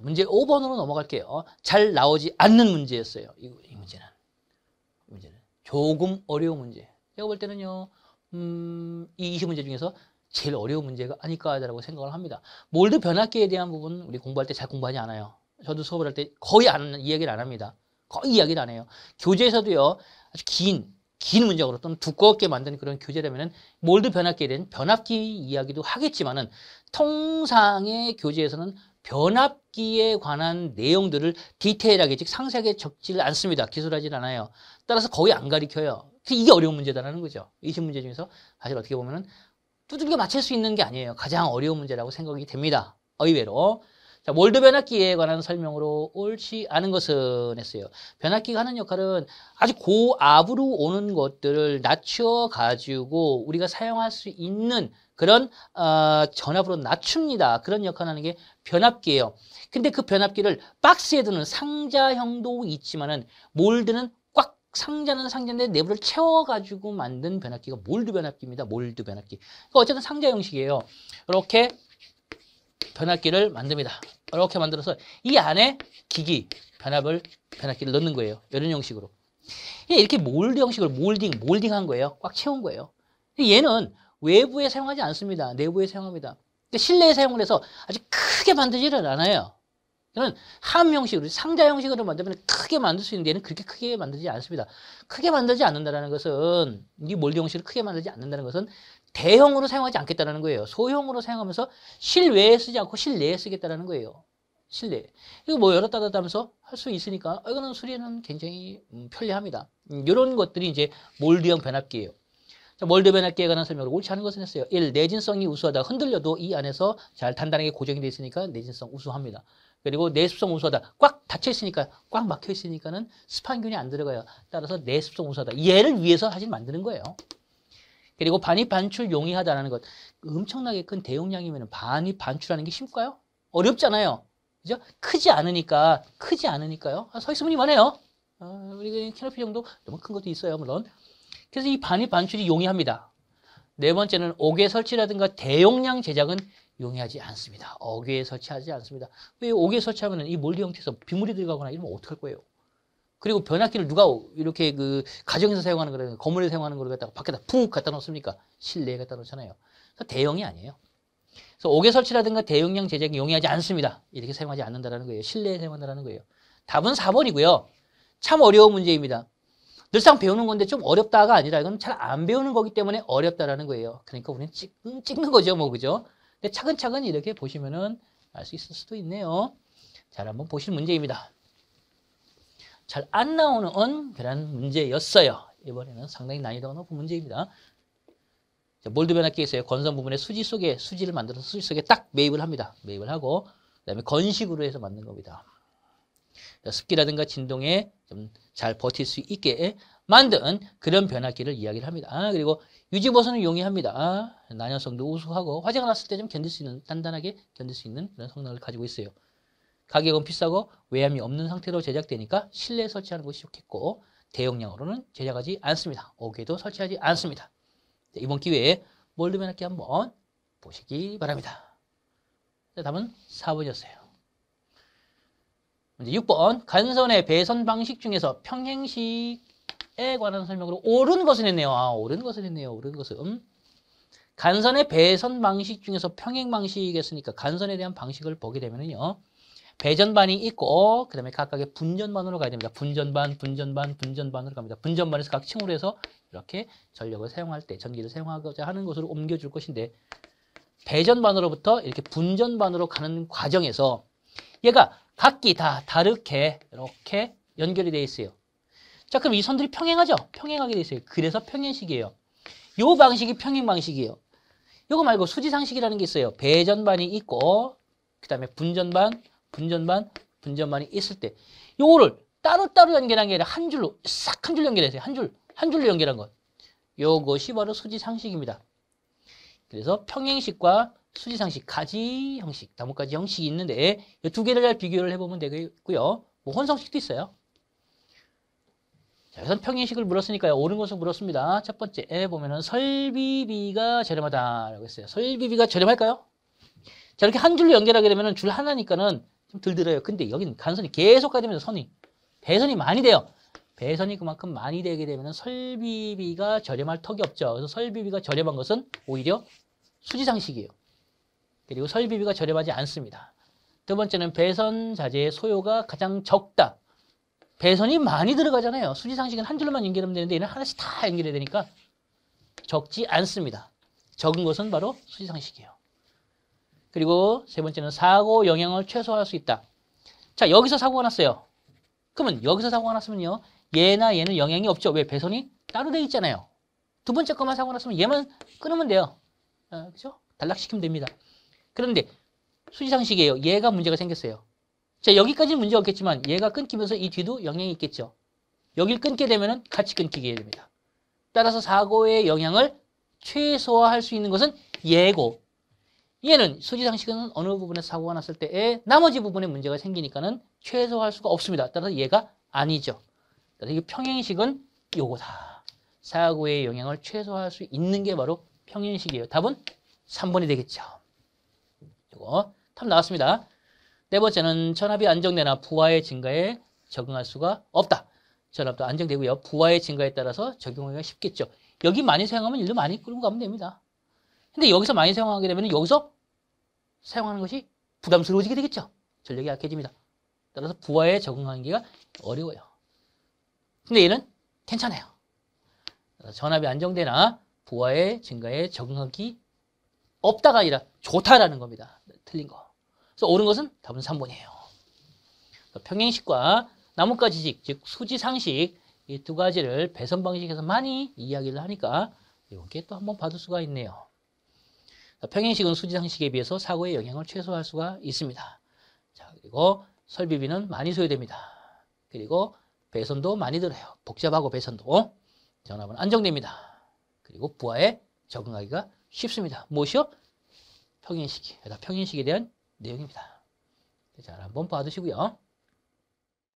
문제 5번으로 넘어갈게요. 잘 나오지 않는 문제였어요. 이, 이 문제는. 문제는 조금 어려운 문제. 제가 볼 때는요. 음, 이 20문제 중에서 제일 어려운 문제가 아닐까라고 생각을 합니다. 몰드 변압기에 대한 부분 우리 공부할 때 잘 공부하지 않아요. 저도 수업을 할 때 거의 안, 이야기를 안 합니다. 거의 이야기를 안 해요. 교재에서도요. 아주 긴, 긴 문장으로 또는 두껍게 만든 그런 교재라면은 몰드 변압기에 대한 변압기 이야기도 하겠지만은 통상의 교재에서는 변압기에 관한 내용들을 디테일하게 즉 상세하게 적지를 않습니다. 기술하지 않아요. 따라서 거의 안 가리켜요. 그 이게 어려운 문제다라는 거죠. 이0문제 중에서 사실 어떻게 보면 은 두들겨 맞힐 수 있는 게 아니에요. 가장 어려운 문제라고 생각이 됩니다. 의외로. 자, 몰드 변압기에 관한 설명으로 옳지 않은 것은 했어요. 변압기가 하는 역할은 아주 고압으로 오는 것들을 낮춰가지고 우리가 사용할 수 있는 그런 어, 전압으로 낮춥니다. 그런 역할을 하는 게 변압기예요. 근데 그 변압기를 박스에 두는 상자형도 있지만은 몰드는 꽉 상자는 상자인데 내부를 채워가지고 만든 변압기가 몰드 변압기입니다. 몰드 변압기. 그러니까 어쨌든 상자 형식이에요. 이렇게 변압기를 만듭니다. 이렇게 만들어서 이 안에 기기, 변압을, 변압기를 넣는 거예요. 이런 형식으로. 이렇게 몰드 형식으로 몰딩, 몰딩한 거예요. 꽉 채운 거예요. 얘는 외부에 사용하지 않습니다. 내부에 사용합니다. 실내에 사용을 해서 아주 크게 만들지는 않아요. 이는 함 형식으로, 상자 형식으로 만들면 크게 만들 수 있는 데는 얘 그렇게 크게 만들지 않습니다. 크게 만들지 않는다는 것은, 이 몰드 형식을 크게 만들지 않는다는 것은 대형으로 사용하지 않겠다는 거예요. 소형으로 사용하면서 실외에 쓰지 않고 실내에 쓰겠다는 거예요. 실내. 이거 뭐 열었다 닫다 하면서 할 수 있으니까 이거는 수리는 굉장히 음, 편리합니다. 이런 음, 것들이 이제 몰드형 변압기예요. 자, 몰드 변압기에 관한 설명을 옳지 않은 것은 했어요. 1. 내진성이 우수하다. 흔들려도 이 안에서 잘 단단하게 고정이 돼 있으니까 내진성 우수합니다. 그리고 내습성 우수하다. 꽉 닫혀 있으니까, 꽉 막혀 있으니까는 습한균이 안 들어가요. 따라서 내습성 우수하다. 얘를 위해서 사실 만드는 거예요. 그리고 반입 반출 용이하다라는 것. 엄청나게 큰 대용량이면 반입 반출하는 게 쉽까요? 어렵잖아요. 그죠? 크지 않으니까 크지 않으니까요. 아, 서있으면 이만해요. 어, 우리 그 캐노피 정도 너무 큰 것도 있어요 물론. 그래서 이 반입 반출이 용이합니다. 네 번째는 옥외 설치라든가 대용량 제작은 용이하지 않습니다. 억외에 설치하지 않습니다. 왜옥외 설치하면 이몰디 형태에서 비물이 들어가거나 이러면 어떡할 거예요? 그리고 변압기를 누가 이렇게 그 가정에서 사용하는 거를 건물에 사용하는 거를 갖다가 밖에다 푹 갖다 놓습니까? 실내에 갖다 놓잖아요. 그래서 대형이 아니에요. 그래서 옥외 설치라든가 대용량 제작이 용이하지 않습니다. 이렇게 사용하지 않는다라는 거예요. 실내에 사용한다라는 거예요. 답은 4번이고요. 참 어려운 문제입니다. 늘상 배우는 건데 좀 어렵다가 아니라 이건 잘 안 배우는 거기 때문에 어렵다라는 거예요. 그러니까 우리는 찍, 찍는 거죠, 뭐 그죠? 근데 차근차근 이렇게 보시면은 알 수 있을 수도 있네요. 잘 한번 보실 문제입니다. 잘안 나오는 그런 문제였어요. 이번에는 상당히 난이도가 높은 문제입니다. 몰드 변압기에서 건선 부분의 수지 속에 수지를 만들어서 수지 속에 딱 매입을 합니다. 매입을 하고 그다음에 건식으로 해서 만든 겁니다. 습기라든가 진동에 좀 잘 버틸 수 있게 만든 그런 변압기를 이야기를 합니다. 아, 그리고 유지보수는 용이합니다. 아, 난연성도 우수하고 화재가 났을 때 좀 견딜 수 있는 단단하게 견딜 수 있는 그런 성능을 가지고 있어요. 가격은 비싸고 외함이 없는 상태로 제작되니까 실내에 설치하는 것이 좋겠고 대용량으로는 제작하지 않습니다. 오게도 설치하지 않습니다. 이번 기회에 몰 넣으면 기 한번 보시기 바랍니다. 다음은 4번이었어요. 문제 6번 간선의 배선 방식 중에서 평행식에 관한 설명으로 옳은 것은 했네요. 아, 옳은 것은 했네요. 옳은 것은 간선의 배선 방식 중에서 평행 방식 이 했으니까 간선에 대한 방식을 보게 되면요. 은 배전반이 있고 그 다음에 각각의 분전반으로 가야 됩니다. 분전반, 분전반, 분전반으로 갑니다. 분전반에서 각 층으로 해서 이렇게 전력을 사용할 때 전기를 사용하고자 하는 것으로 옮겨줄 것인데 배전반으로부터 이렇게 분전반으로 가는 과정에서 얘가 각기 다 다르게 이렇게 연결이 되어 있어요. 자 그럼 이 선들이 평행하죠? 평행하게 되어 있어요. 그래서 평행식이에요. 이 방식이 평행 방식이에요. 이거 말고 수지상식이라는 게 있어요. 배전반이 있고 그 다음에 분전반, 분전만, 분전만이 있을 때 요거를 따로따로 연결한 게 아니라 한 줄로 싹 한줄 연결했어요. 한 줄, 한 줄로 연결한 것. 요것이 바로 수지 상식입니다. 그래서 평행식과 수지 상식, 가지 형식, 나뭇가지 형식이 있는데 이 두 개를 잘 비교를 해보면 되겠고요. 뭐 혼성식도 있어요. 자, 우선 평행식을 물었으니까요. 옳은 것을 물었습니다. 첫 번째에 보면은 설비비가 저렴하다라고 했어요. 설비비가 저렴할까요? 자, 이렇게 한 줄로 연결하게 되면은 줄 하나니까는 좀 들들어요. 근데 여기는 간선이 계속 가야 되면서 선이 배선이 많이 돼요. 배선이 그만큼 많이 되게 되면 설비비가 저렴할 턱이 없죠. 그래서 설비비가 저렴한 것은 오히려 수지상식이에요. 그리고 설비비가 저렴하지 않습니다. 두 번째는 배선 자재의 소요가 가장 적다. 배선이 많이 들어가잖아요. 수지상식은 한 줄로만 연결하면 되는데 얘는 하나씩 다 연결해야 되니까 적지 않습니다. 적은 것은 바로 수지상식이에요. 그리고 세 번째는 사고 영향을 최소화할 수 있다. 자, 여기서 사고가 났어요. 그러면 여기서 사고가 났으면요. 얘나 얘는 영향이 없죠. 왜? 배선이 따로 돼 있잖아요. 두 번째 것만 사고 났으면 얘만 끊으면 돼요. 아, 어, 그죠 단락시키면 됩니다. 그런데 수지상식이에요. 얘가 문제가 생겼어요. 자, 여기까지는 문제 없겠지만 얘가 끊기면서 이 뒤도 영향이 있겠죠. 여길 끊게 되면 같이 끊기게 됩니다. 따라서 사고의 영향을 최소화할 수 있는 것은 예고, 얘는 수지상식은 어느 부분에 사고가 났을 때에 나머지 부분에 문제가 생기니까는 최소화할 수가 없습니다. 따라서 얘가 아니죠. 따라서 이 평행식은 요거다. 사고의 영향을 최소화할 수 있는 게 바로 평행식이에요. 답은 3번이 되겠죠. 요거 답 나왔습니다. 네 번째는 전압이 안정되나 부하의 증가에 적응할 수가 없다. 전압도 안정되고요. 부하의 증가에 따라서 적용하기가 쉽겠죠. 여기 많이 사용하면 일도 많이 끌고 가면 됩니다. 근데 여기서 많이 사용하게 되면 여기서 사용하는 것이 부담스러워지게 되겠죠. 전력이 약해집니다. 따라서 부하에 적응하기가 어려워요. 근데 얘는 괜찮아요. 어, 전압이 안정되나 부하의 증가에 적응하기 없다가 아니라 좋다라는 겁니다. 틀린 거. 그래서 옳은 것은 답은 3번이에요. 평행식과 나뭇가지식, 즉 수지상식 이 두 가지를 배선 방식에서 많이 이야기를 하니까 이게 또 한번 봐둘 수가 있네요. 평행식은 수지 상식에 비해서 사고의 영향을 최소화할 수가 있습니다. 자, 그리고 설비비는 많이 소요됩니다. 그리고 배선도 많이 들어요. 복잡하고 배선도 전압은 안정됩니다. 그리고 부하에 적응하기가 쉽습니다. 무엇이요? 평행식 그러니까 평행식에 대한 내용입니다. 자, 한번 봐두시고요.